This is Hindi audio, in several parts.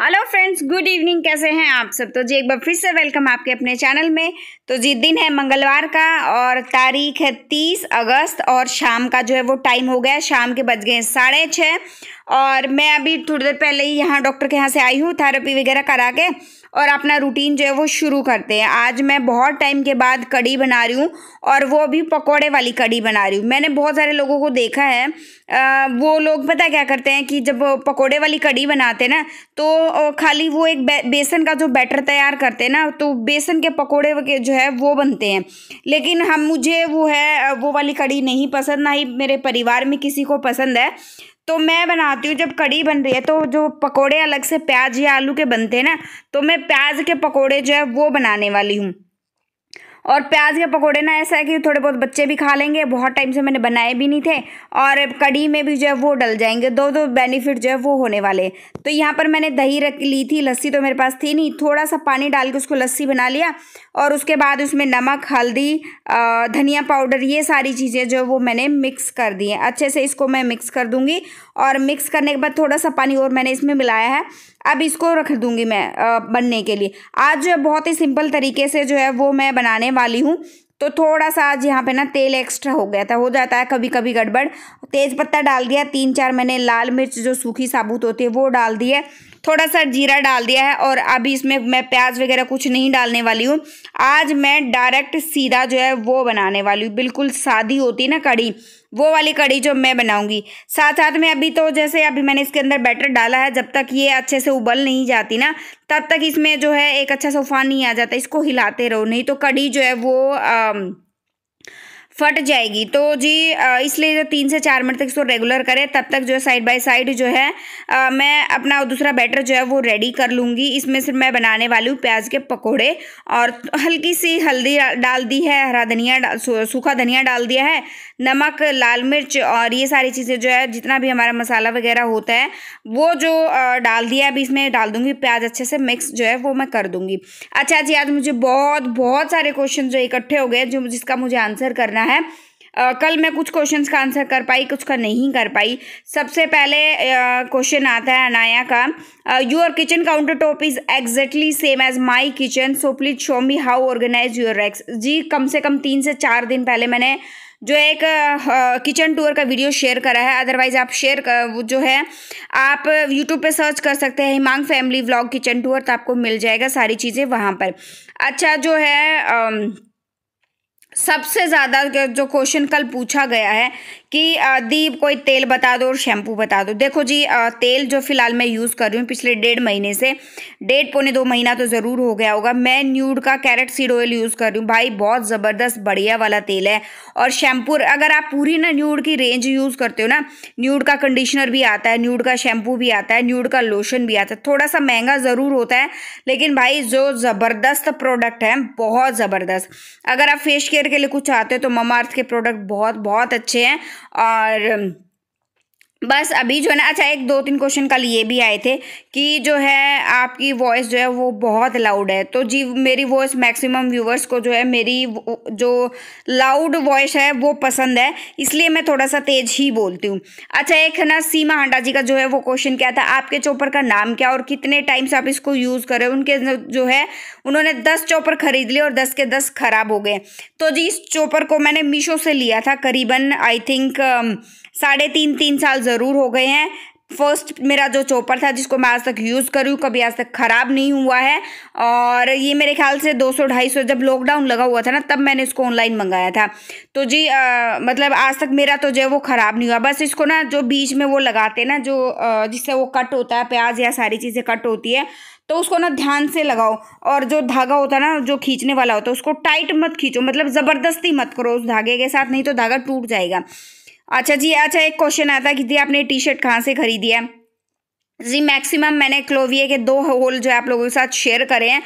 हेलो फ्रेंड्स गुड इवनिंग कैसे हैं आप सब तो जी एक बार फिर से वेलकम आपके अपने चैनल में तो जी दिन है मंगलवार का और तारीख है तीस अगस्त और शाम का जो है वो टाइम हो गया शाम के बज गए साढ़े छः और मैं अभी थोड़ी देर पहले ही यहाँ डॉक्टर के यहाँ से आई हूँ थेरेपी वगैरह करा के और अपना रूटीन जो है वो शुरू करते हैं आज मैं बहुत टाइम के बाद कड़ी बना रही हूँ और वो अभी पकौड़े वाली कड़ी बना रही हूँ मैंने बहुत सारे लोगों को देखा है आ, वो लोग पता क्या करते हैं कि जब पकौड़े वाली कड़ी बनाते हैं ना तो खाली वो एक बे, बेसन का जो बैटर तैयार करते हैं ना तो बेसन के पकौड़े जो है वो बनते हैं लेकिन हम मुझे वो है वो वाली कड़ी नहीं पसंद ना ही मेरे परिवार में किसी को पसंद है तो मैं बनाती हूँ जब कड़ी बन रही है तो जो पकोड़े अलग से प्याज या आलू के बनते हैं ना तो मैं प्याज के पकोड़े जो है वो बनाने वाली हूँ और प्याज के पकोड़े ना ऐसा है कि थोड़े बहुत बच्चे भी खा लेंगे बहुत टाइम से मैंने बनाए भी नहीं थे और कड़ी में भी जो है वो डल जाएंगे दो दो बेनिफिट जो है वो होने वाले तो यहाँ पर मैंने दही रख ली थी लस्सी तो मेरे पास थी नहीं थोड़ा सा पानी डाल के उसको लस्सी बना लिया और उसके बाद उसमें नमक हल्दी धनिया पाउडर ये सारी चीज़ें जो वो मैंने मिक्स कर दी हैं अच्छे से इसको मैं मिक्स कर दूँगी और मिक्स करने के बाद थोड़ा सा पानी और मैंने इसमें मिलाया है अब इसको रख दूंगी मैं बनने के लिए आज जो है बहुत ही सिंपल तरीके से जो है वो मैं बनाने वाली हूँ तो थोड़ा सा आज यहाँ पे ना तेल एक्स्ट्रा हो गया था हो जाता है कभी कभी गड़बड़ तेज़ पत्ता डाल दिया तीन चार मैंने लाल मिर्च जो सूखी साबुत होती है वो डाल दी है थोड़ा सा जीरा डाल दिया है और अभी इसमें मैं प्याज वगैरह कुछ नहीं डालने वाली हूँ आज मैं डायरेक्ट सीधा जो है वो बनाने वाली हूँ बिल्कुल सादी होती ना कड़ी वो वाली कड़ी जो मैं बनाऊंगी साथ साथ में अभी तो जैसे अभी मैंने इसके अंदर बैटर डाला है जब तक ये अच्छे से उबल नहीं जाती ना तब तक इसमें जो है एक अच्छा सा उफान नहीं आ जाता इसको हिलाते रहो नहीं तो कड़ी जो है वो आ, फट जाएगी तो जी इसलिए जो तीन से चार मिनट तक इसको रेगुलर करें तब तक जो है साइड बाय साइड जो है आ, मैं अपना दूसरा बैटर जो है वो रेडी कर लूँगी इसमें सिर्फ मैं बनाने वाली हूँ प्याज के पकौड़े और हल्की सी हल्दी डाल दी है हरा धनिया सूखा धनिया डाल दिया है नमक लाल मिर्च और ये सारी चीज़ें जो है जितना भी हमारा मसाला वगैरह होता है वो जो डाल दिया अभी इसमें डाल दूँगी प्याज अच्छे से मिक्स जो है वो मैं कर दूँगी अच्छा जी आज मुझे बहुत बहुत सारे क्वेश्चन जो इकट्ठे हो गए जो जिसका मुझे आंसर करना करना है Uh, कल मैं कुछ क्वेश्चंस का आंसर कर पाई कुछ का नहीं कर पाई सबसे पहले क्वेश्चन uh, आता है अनाया का your kitchen counter top is exactly same as my kitchen so please show me how organize your racks ji कम से कम तीन से चार दिन पहले मैंने जो एक किचन टूर का वीडियो शेयर करा है अदरवाइज आप शेयर जो है आप यूट्यूब पे सर्च कर सकते हैं Himang family vlog kitchen tour तो आपको मिल जाएगा सारी चीज़ें वहाँ पर अच्छा जो है uh, सबसे ज़्यादा जो क्वेश्चन कल पूछा गया है कि दीप कोई तेल बता दो और शैम्पू बता दो देखो जी तेल जो फ़िलहाल मैं यूज़ कर रही हूँ पिछले डेढ़ महीने से डेढ़ पौने दो महीना तो ज़रूर हो गया होगा मैं न्यूड का कैरेट सीड ऑयल यूज़ कर रही हूँ भाई बहुत ज़बरदस्त बढ़िया वाला तेल है और शैम्पू अगर आप पूरी ना न्यूड की रेंज यूज़ करते हो ना न्यूड का कंडीशनर भी आता है न्यूड का शैम्पू भी आता है न्यूड का लोशन भी आता है थोड़ा सा महंगा ज़रूर होता है लेकिन भाई जो ज़बरदस्त प्रोडक्ट है बहुत ज़बरदस्त अगर आप फेस केयर के लिए कुछ चाहते हो तो ममा अर्थ के प्रोडक्ट बहुत बहुत अच्छे हैं আর बस अभी जो है ना अच्छा एक दो तीन क्वेश्चन कल ये भी आए थे कि जो है आपकी वॉइस जो है वो बहुत लाउड है तो जी मेरी वॉइस मैक्सिमम व्यूवर्स को जो है मेरी जो लाउड वॉइस है वो पसंद है इसलिए मैं थोड़ा सा तेज ही बोलती हूँ अच्छा एक है ना सीमा हांडा जी का जो है वो क्वेश्चन क्या था आपके चॉपर का नाम क्या और कितने टाइम से आप इसको यूज़ करें उनके जो है उन्होंने दस चॉपर खरीद लिए और दस के दस खराब हो गए तो जी इस चॉपर को मैंने मीशो से लिया था करीबन आई थिंक साढ़े तीन तीन साल ज़रूर हो गए हैं फर्स्ट मेरा जो चॉपर था जिसको मैं आज तक यूज़ करी हूँ कभी आज तक ख़राब नहीं हुआ है और ये मेरे ख्याल से 200 250 जब लॉकडाउन लगा हुआ था ना तब मैंने इसको ऑनलाइन मंगाया था तो जी आ, मतलब आज तक मेरा तो जो है वो ख़राब नहीं हुआ बस इसको ना जो बीच में वो लगाते ना जो जिससे वो कट होता है प्याज या सारी चीज़ें कट होती है तो उसको ना ध्यान से लगाओ और जो धागा होता है ना जो खींचने वाला होता है उसको टाइट मत खींचो मतलब ज़बरदस्ती मत करो उस धागे के साथ नहीं तो धागा टूट जाएगा अच्छा जी अच्छा एक क्वेश्चन आता है कि दी आपने टी शर्ट कहाँ से खरीदी है जी मैक्सिमम मैंने क्लोविए के दो होल जो है आप लोगों के साथ शेयर करे हैं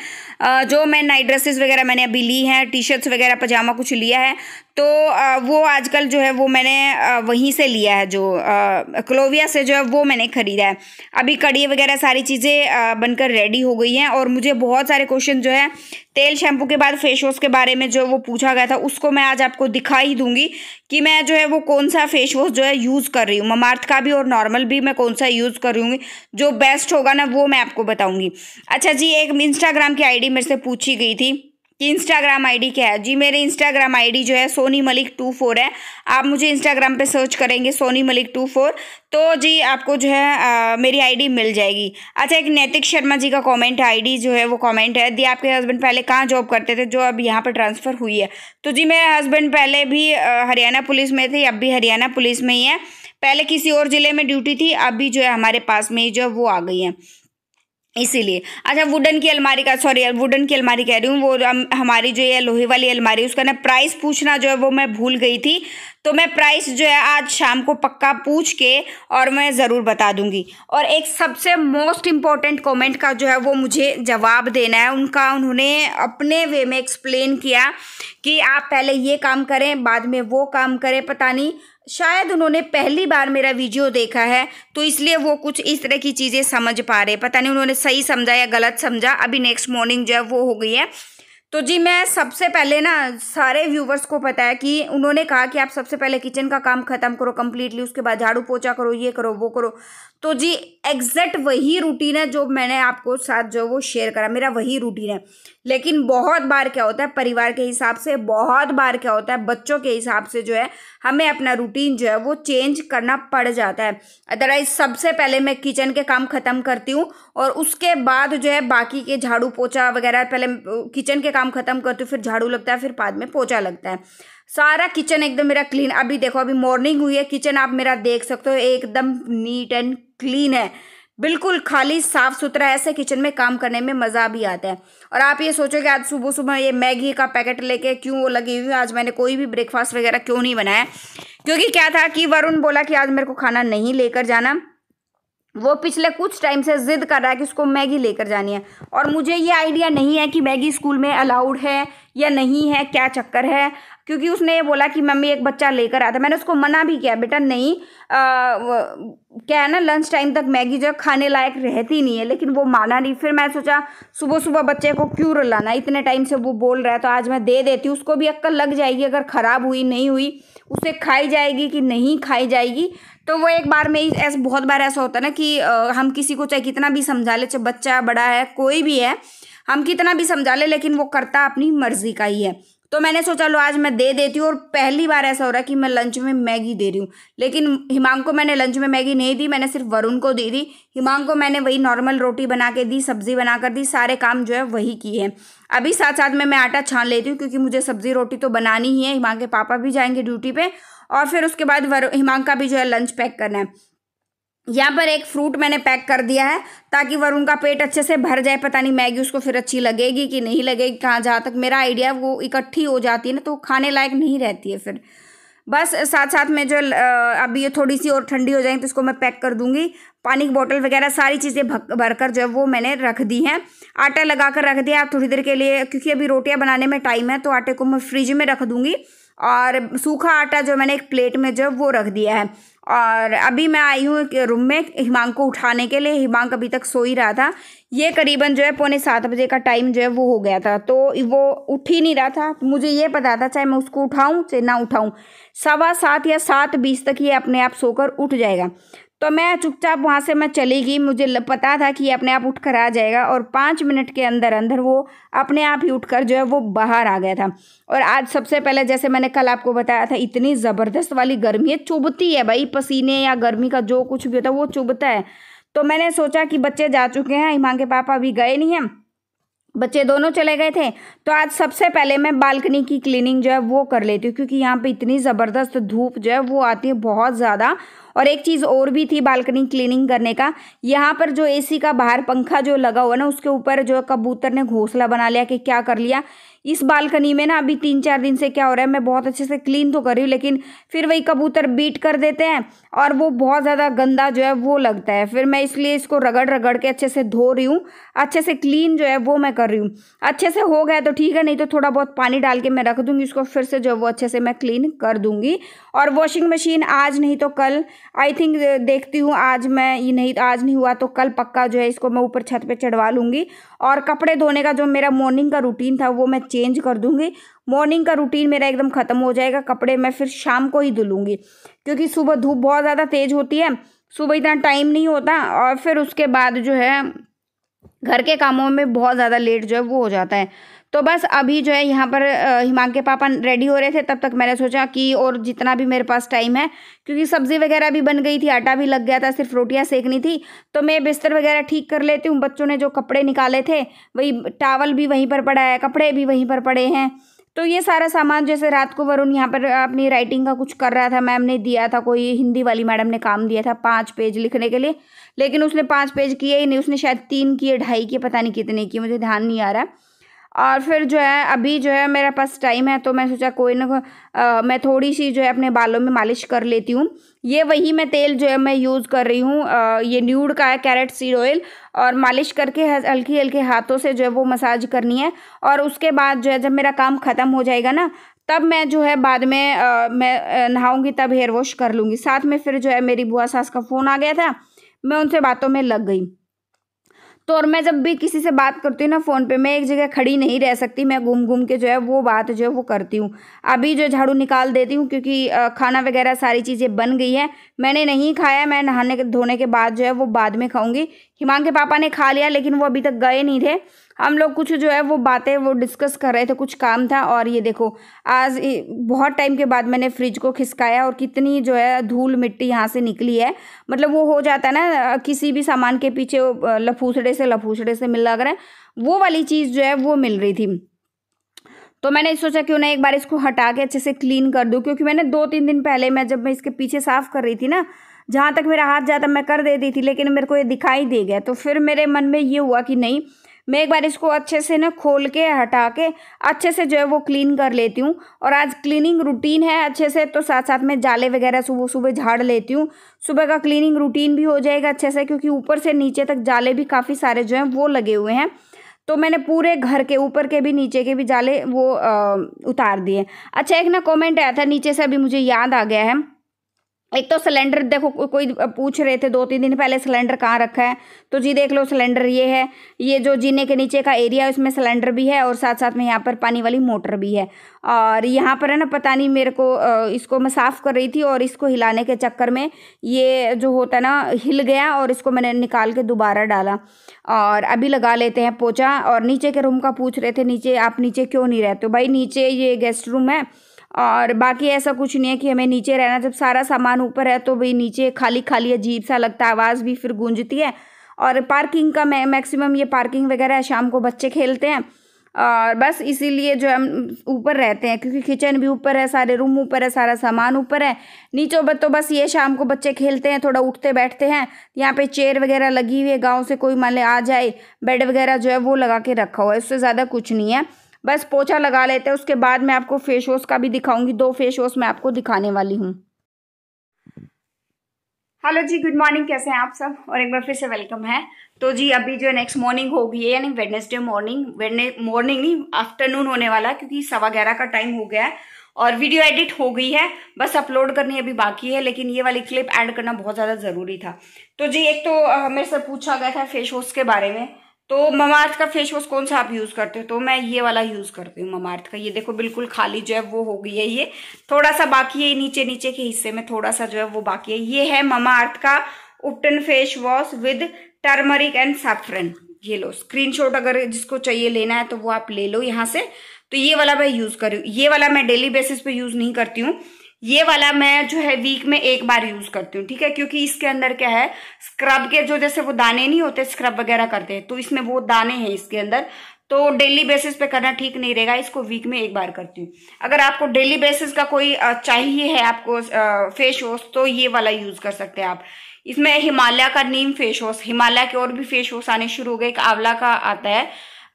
जो मैं नाइट ड्रेसेस वगैरह मैंने अभी ली हैं टी शर्ट्स वगैरह पजामा कुछ लिया है तो वो आजकल जो है वो मैंने वहीं से लिया है जो क्लोविया से जो है वो मैंने ख़रीदा है अभी कड़ी वगैरह सारी चीज़ें बनकर रेडी हो गई हैं और मुझे बहुत सारे क्वेश्चन जो है तेल शैम्पू के बाद फेस वॉश के बारे में जो वो पूछा गया था उसको मैं आज आपको दिखा ही दूंगी कि मैं जो है वो कौन सा फेस वॉश जो है यूज़ कर रही हूँ ममार्थ का भी और नॉर्मल भी मैं कौन सा यूज़ कर रही हूँ जो बेस्ट होगा ना वो मैं आपको बताऊँगी अच्छा जी एक इंस्टाग्राम की आई आईडी मेरे से पूछी गई थी कि इंस्टाग्राम आईडी क्या है जी मेरे इंस्टाग्राम आईडी जो है सोनी मलिक टू फोर है आप मुझे इंस्टाग्राम पे सर्च करेंगे सोनी मलिक टू फोर तो जी आपको जो है आ, मेरी आईडी मिल जाएगी अच्छा एक नैतिक शर्मा जी का कमेंट आईडी जो है वो कमेंट है दी आपके हस्बैंड पहले कहाँ जॉब करते थे जो अब यहाँ पर ट्रांसफ़र हुई है तो जी मेरे हस्बैंड पहले भी हरियाणा पुलिस में थे अब भी हरियाणा पुलिस में ही है पहले किसी और ज़िले में ड्यूटी थी अभी जो है हमारे पास में ही जो है वो आ गई है इसीलिए अच्छा वुडन की अलमारी का सॉरी वुडन की अलमारी कह रही हूँ वो हम, हमारी जो ये लोहे वाली अलमारी उसका ना प्राइस पूछना जो है वो मैं भूल गई थी तो मैं प्राइस जो है आज शाम को पक्का पूछ के और मैं ज़रूर बता दूंगी और एक सबसे मोस्ट इम्पॉर्टेंट कमेंट का जो है वो मुझे जवाब देना है उनका उन्होंने अपने वे में एक्सप्लेन किया कि आप पहले ये काम करें बाद में वो काम करें पता नहीं शायद उन्होंने पहली बार मेरा वीडियो देखा है तो इसलिए वो कुछ इस तरह की चीज़ें समझ पा रहे पता नहीं उन्होंने सही समझा या गलत समझा अभी नेक्स्ट मॉर्निंग जो है वो हो गई है तो जी मैं सबसे पहले ना सारे व्यूवर्स को पता है कि उन्होंने कहा कि आप सबसे पहले किचन का काम ख़त्म करो कम्प्लीटली उसके बाद झाड़ू पोछा करो ये करो वो करो तो जी एग्जैक्ट वही रूटीन है जो मैंने आपको साथ जो वो शेयर करा मेरा वही रूटीन है लेकिन बहुत बार क्या होता है परिवार के हिसाब से बहुत बार क्या होता है बच्चों के हिसाब से जो है हमें अपना रूटीन जो है वो चेंज करना पड़ जाता है अदरवाइज सबसे पहले मैं किचन के काम ख़त्म करती हूँ और उसके बाद जो है बाकी के झाड़ू पोछा वगैरह पहले किचन के काम ख़त्म करती हूँ फिर झाड़ू लगता है फिर बाद में पोछा लगता है सारा किचन एकदम मेरा क्लीन अभी देखो अभी मॉर्निंग हुई है किचन आप मेरा देख सकते हो एकदम नीट एंड क्लीन है बिल्कुल खाली साफ सुथरा ऐसे किचन में काम करने में मज़ा भी आता है और आप ये सोचो कि आज सुबह सुबह ये मैगी का पैकेट लेके क्यों वो लगी हुई आज मैंने कोई भी ब्रेकफास्ट वगैरह क्यों नहीं बनाया क्योंकि क्या था कि वरुण बोला कि आज मेरे को खाना नहीं लेकर जाना वो पिछले कुछ टाइम से ज़िद कर रहा है कि उसको मैगी लेकर जानी है और मुझे ये आइडिया नहीं है कि मैगी स्कूल में अलाउड है या नहीं है क्या चक्कर है क्योंकि उसने ये बोला कि मम्मी एक बच्चा लेकर आया था मैंने उसको मना भी किया बेटा नहीं आ, क्या है ना लंच टाइम तक मैगी जो खाने लायक रहती नहीं है लेकिन वो माना नहीं फिर मैं सोचा सुबह सुबह बच्चे को क्यों रुलाना इतने टाइम से वो बोल रहा है तो आज मैं दे देती हूँ उसको भी अक्कल लग जाएगी अगर ख़राब हुई नहीं हुई उसे खाई जाएगी कि नहीं खाई जाएगी तो वो एक बार में ऐसा बहुत बार ऐसा होता है ना कि हम किसी को चाहे कितना भी समझा ले चाहे बच्चा बड़ा है कोई भी है हम कितना भी समझा ले लेकिन वो करता अपनी मर्ज़ी का ही है तो मैंने सोचा लो आज मैं दे देती हूँ और पहली बार ऐसा हो रहा है कि मैं लंच में मैगी दे रही हूँ लेकिन हिमांग को मैंने लंच में मैगी नहीं दी मैंने सिर्फ वरुण को दे दी हिमांग को मैंने वही नॉर्मल रोटी बना के दी सब्ज़ी बना कर दी सारे काम जो है वही किए हैं अभी साथ साथ में मैं आटा छान लेती हूँ क्योंकि मुझे सब्ज़ी रोटी तो बनानी ही है हिमांग के पापा भी जाएंगे ड्यूटी पर और फिर उसके बाद हिमांग का भी जो है लंच पैक करना है यहाँ पर एक फ्रूट मैंने पैक कर दिया है ताकि वरुण का पेट अच्छे से भर जाए पता नहीं मैगी उसको फिर अच्छी लगेगी कि नहीं लगेगी कहाँ जहाँ तक मेरा आइडिया वो इकट्ठी हो जाती है ना तो खाने लायक नहीं रहती है फिर बस साथ साथ में जो अभी ये थोड़ी सी और ठंडी हो जाएगी तो इसको मैं पैक कर दूंगी पानी की बॉटल वगैरह सारी चीज़ें भर कर जो है वो मैंने रख दी हैं आटा लगा कर रख दिया थोड़ी देर के लिए क्योंकि अभी रोटियां बनाने में टाइम है तो आटे को मैं फ्रिज में रख दूंगी और सूखा आटा जो मैंने एक प्लेट में जो वो रख दिया है और अभी मैं आई हूँ रूम में हिमांग को उठाने के लिए हिमांग अभी तक सो ही रहा था ये करीबन जो है पौने सात बजे का टाइम जो है वो हो गया था तो वो उठ ही नहीं रहा था तो मुझे ये पता था चाहे मैं उसको उठाऊँ चाहे ना उठाऊँ सवा सात या सात बीस तक ये अपने आप सोकर उठ जाएगा तो मैं चुपचाप वहाँ से मैं चली गई मुझे पता था कि अपने आप उठ कर आ जाएगा और पाँच मिनट के अंदर अंदर वो अपने आप ही उठकर जो है वो बाहर आ गया था और आज सबसे पहले जैसे मैंने कल आपको बताया था इतनी ज़बरदस्त वाली गर्मी है चुभती है भाई पसीने या गर्मी का जो कुछ भी होता है वो चुभता है तो मैंने सोचा कि बच्चे जा चुके हैं हिमांग के पापा अभी गए नहीं हैं बच्चे दोनों चले गए थे तो आज सबसे पहले मैं बालकनी की क्लीनिंग जो है वो कर लेती हूँ क्योंकि यहाँ पे इतनी ज़बरदस्त धूप जो है वो आती है बहुत ज़्यादा और एक चीज़ और भी थी बालकनी क्लीनिंग करने का यहाँ पर जो एसी का बाहर पंखा जो लगा हुआ ना उसके ऊपर जो कबूतर ने घोंसला बना लिया कि क्या कर लिया इस बालकनी में ना अभी तीन चार दिन से क्या हो रहा है मैं बहुत अच्छे से क्लीन तो कर रही हूँ लेकिन फिर वही कबूतर बीट कर देते हैं और वो बहुत ज़्यादा गंदा जो है वो लगता है फिर मैं इसलिए इसको रगड़ रगड़ के अच्छे से धो रही हूँ अच्छे से क्लीन जो है वो मैं कर रही हूँ अच्छे से हो गया तो ठीक है नहीं तो थोड़ा बहुत पानी डाल के मैं रख दूँगी उसको फिर से जो है वो अच्छे से मैं क्लीन कर दूँगी और वॉशिंग मशीन आज नहीं तो कल आई थिंक देखती हूँ आज मैं ये नहीं आज नहीं हुआ तो कल पक्का जो है इसको मैं ऊपर छत पे चढ़वा लूँगी और कपड़े धोने का जो मेरा मॉर्निंग का रूटीन था वो मैं चेंज कर दूँगी मॉर्निंग का रूटीन मेरा एकदम ख़त्म हो जाएगा कपड़े मैं फिर शाम को ही धुलूँगी क्योंकि सुबह धूप बहुत ज़्यादा तेज़ होती है सुबह इतना टाइम नहीं होता और फिर उसके बाद जो है घर के कामों में बहुत ज़्यादा लेट जो है वो हो जाता है तो बस अभी जो है यहाँ पर हिमांग के पापा रेडी हो रहे थे तब तक मैंने सोचा कि और जितना भी मेरे पास टाइम है क्योंकि सब्ज़ी वगैरह भी बन गई थी आटा भी लग गया था सिर्फ रोटियाँ सेकनी थी तो मैं बिस्तर वगैरह ठीक कर लेती हूँ बच्चों ने जो कपड़े निकाले थे वही टावल भी वहीं पर पड़ा है कपड़े भी वहीं पर पड़े हैं तो ये सारा सामान जैसे रात को वरुण यहाँ पर अपनी राइटिंग का कुछ कर रहा था मैम ने दिया था कोई हिंदी वाली मैडम ने काम दिया था पाँच पेज लिखने के लिए लेकिन उसने पाँच पेज किए ही नहीं उसने शायद तीन किए ढाई किए पता नहीं कितने किए मुझे ध्यान नहीं आ रहा और फिर जो है अभी जो है मेरे पास टाइम है तो मैं सोचा कोई ना मैं थोड़ी सी जो है अपने बालों में मालिश कर लेती हूँ ये वही मैं तेल जो है मैं यूज़ कर रही हूँ ये न्यूड का है कैरेट सीड ऑयल और मालिश करके हल्की हल्के हाथों से जो है वो मसाज करनी है और उसके बाद जो है जब मेरा काम ख़त्म हो जाएगा ना तब मैं जो है बाद में आ, मैं नहाऊँगी तब हेयर वॉश कर लूँगी साथ में फिर जो है मेरी बुआ सास का फ़ोन आ गया था मैं उनसे बातों में लग गई तो और मैं जब भी किसी से बात करती हूँ ना फ़ोन पे मैं एक जगह खड़ी नहीं रह सकती मैं घूम घूम के जो है वो बात जो है वो करती हूँ अभी जो झाड़ू निकाल देती हूँ क्योंकि खाना वगैरह सारी चीज़ें बन गई है मैंने नहीं खाया मैं नहाने के धोने के बाद जो है वो बाद में खाऊँगी हिमांग के पापा ने खा लिया लेकिन वो अभी तक गए नहीं थे हम लोग कुछ जो है वो बातें वो डिस्कस कर रहे थे कुछ काम था और ये देखो आज बहुत टाइम के बाद मैंने फ्रिज को खिसकाया और कितनी जो है धूल मिट्टी यहाँ से निकली है मतलब वो हो जाता है ना किसी भी सामान के पीछे लफूसड़े से लफूसड़े से रहा है वो वाली चीज़ जो है वो मिल रही थी तो मैंने सोचा क्यों ना एक बार इसको हटा के अच्छे से क्लीन कर दूँ क्योंकि मैंने दो तीन दिन पहले मैं जब मैं इसके पीछे साफ़ कर रही थी ना जहाँ तक मेरा हाथ जाता मैं कर देती थी लेकिन मेरे को ये दिखाई दे गया तो फिर मेरे मन में ये हुआ कि नहीं मैं एक बार इसको अच्छे से ना खोल के हटा के अच्छे से जो है वो क्लीन कर लेती हूँ और आज क्लीनिंग रूटीन है अच्छे से तो साथ साथ में जाले वगैरह सुबह सुबह झाड़ लेती हूँ सुबह का क्लीनिंग रूटीन भी हो जाएगा अच्छे से क्योंकि ऊपर से नीचे तक जाले भी काफ़ी सारे जो हैं वो लगे हुए हैं तो मैंने पूरे घर के ऊपर के भी नीचे के भी जाले वो आ, उतार दिए अच्छा एक ना कमेंट आया था नीचे से अभी मुझे याद आ गया है एक तो सिलेंडर देखो कोई पूछ रहे थे दो तीन दिन पहले सिलेंडर कहाँ रखा है तो जी देख लो सिलेंडर ये है ये जो जीने के नीचे का एरिया है उसमें सिलेंडर भी है और साथ साथ में यहाँ पर पानी वाली मोटर भी है और यहाँ पर है ना पता नहीं मेरे को इसको मैं साफ़ कर रही थी और इसको हिलाने के चक्कर में ये जो होता ना हिल गया और इसको मैंने निकाल के दोबारा डाला और अभी लगा लेते हैं पोचा और नीचे के रूम का पूछ रहे थे नीचे आप नीचे क्यों नहीं रहते हो भाई नीचे ये गेस्ट रूम है और बाकी ऐसा कुछ नहीं है कि हमें नीचे रहना जब सारा सामान ऊपर है तो भाई नीचे खाली खाली अजीब सा लगता है आवाज़ भी फिर गूंजती है और पार्किंग का मै मैक्सिमम ये पार्किंग वगैरह है शाम को बच्चे खेलते हैं और बस इसीलिए जो हम ऊपर रहते हैं क्योंकि किचन भी ऊपर है सारे रूम ऊपर है सारा सामान ऊपर है नीचे पर तो बस ये शाम को बच्चे खेलते हैं थोड़ा उठते बैठते हैं यहाँ पे चेयर वगैरह लगी हुई है गाँव से कोई मान ले आ जाए बेड वगैरह जो है वो लगा के रखा हुआ है उससे ज़्यादा कुछ नहीं है बस पोछा लगा लेते हैं उसके बाद मैं आपको फेस वॉश का भी दिखाऊंगी दो फेस वॉश मैं आपको दिखाने वाली हूँ हेलो जी गुड मॉर्निंग कैसे हैं आप सब और एक बार फिर से वेलकम है तो जी अभी जो नेक्स्ट मॉर्निंग होगी है यानी वेडनेसडे मॉर्निंग वेडने मॉर्निंग नहीं आफ्टरनून होने वाला क्योंकि सवा ग्यारह का टाइम हो गया है और वीडियो एडिट हो गई है बस अपलोड करनी अभी बाकी है लेकिन ये वाली क्लिप एड करना बहुत ज़्यादा ज़रूरी था तो जी एक तो मेरे से पूछा गया था फेस वॉश के बारे में तो ममार्थ का फेस वॉश कौन सा आप यूज़ करते हो तो मैं ये वाला यूज़ करती हूँ ममार्थ का ये देखो बिल्कुल खाली जो है वो हो गई है ये थोड़ा सा बाकी है नीचे नीचे के हिस्से में थोड़ा सा जो है वो बाकी है ये है ममार्थ का ubtan face wash with turmeric and saffron ये लो स्क्रीनशॉट अगर जिसको चाहिए लेना है तो वो आप ले लो यहाँ से तो ये वाला मैं यूज़ करी ये वाला मैं डेली बेसिस पे यूज़ नहीं करती हूँ ये वाला मैं जो है वीक में एक बार यूज करती हूँ ठीक है क्योंकि इसके अंदर क्या है स्क्रब के जो जैसे वो दाने नहीं होते स्क्रब वगैरह करते हैं तो इसमें वो दाने हैं इसके अंदर तो डेली बेसिस पे करना ठीक नहीं रहेगा इसको वीक में एक बार करती हूँ अगर आपको डेली बेसिस का कोई चाहिए है आपको फेस वॉश तो ये वाला यूज कर सकते हैं आप इसमें हिमालय का नीम फेस वॉश हिमालय के और भी फेस वॉश आने शुरू हो गए एक आंवला का आता है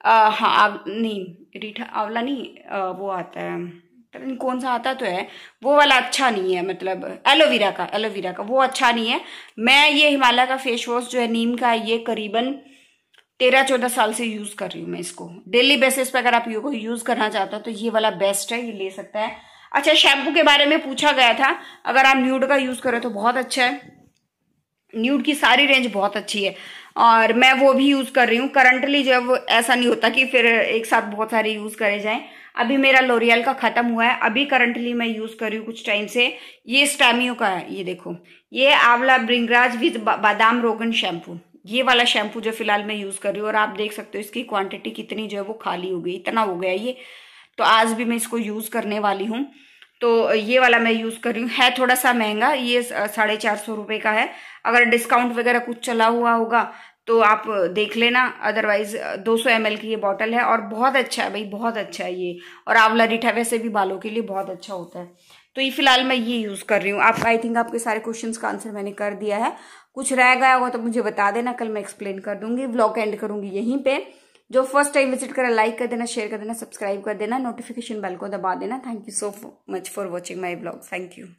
आ, हाँ आव, नीम रीठा आंवला नहीं आ, वो आता है कौन सा आता तो है वो वाला अच्छा नहीं है मतलब एलोवेरा का एलोवेरा का वो अच्छा नहीं है मैं ये हिमालय का फेस वॉश जो है नीम का ये करीबन तेरह चौदह साल से यूज़ कर रही हूँ मैं इसको डेली बेसिस पर अगर आप ये यूज़ करना चाहते हो तो ये वाला बेस्ट है ये ले सकता है अच्छा शैम्पू के बारे में पूछा गया था अगर आप न्यूड का यूज़ करें तो बहुत अच्छा है न्यूड की सारी रेंज बहुत अच्छी है और मैं वो भी यूज़ कर रही हूँ करंटली जब ऐसा नहीं होता कि फिर एक साथ बहुत सारे यूज़ करे जाएँ अभी मेरा लोरियल का खत्म हुआ है अभी करंटली मैं यूज कर रही हूँ कुछ टाइम से ये स्टैमियो का है ये देखो ये आंवला ब्रिंगराज विद बादाम रोगन शैम्पू ये वाला शैम्पू जो फिलहाल मैं यूज कर रही हूँ और आप देख सकते हो इसकी क्वांटिटी कितनी जो है वो खाली हो गई इतना हो गया ये तो आज भी मैं इसको यूज करने वाली हूँ तो ये वाला मैं यूज कर रही हूँ है थोड़ा सा महंगा ये साढ़े चार सौ रुपये का है अगर डिस्काउंट वगैरह कुछ चला हुआ होगा तो आप देख लेना अदरवाइज 200 एम की ये बॉटल है और बहुत अच्छा है भाई बहुत अच्छा है ये और आंवला रीठा वैसे भी बालों के लिए बहुत अच्छा होता है तो ये फिलहाल मैं ये यूज़ कर रही हूँ आप आई थिंक आपके सारे क्वेश्चंस का आंसर मैंने कर दिया है कुछ रह गया होगा तो मुझे बता देना कल मैं एक्सप्लेन कर दूंगी ब्लॉग एंड करूंगी यहीं पर जो फर्स्ट टाइम विजिट करा लाइक कर देना शेयर कर देना सब्सक्राइब कर देना नोटिफिकेशन बेल को दबा देना thank you so much for watching my blog thank you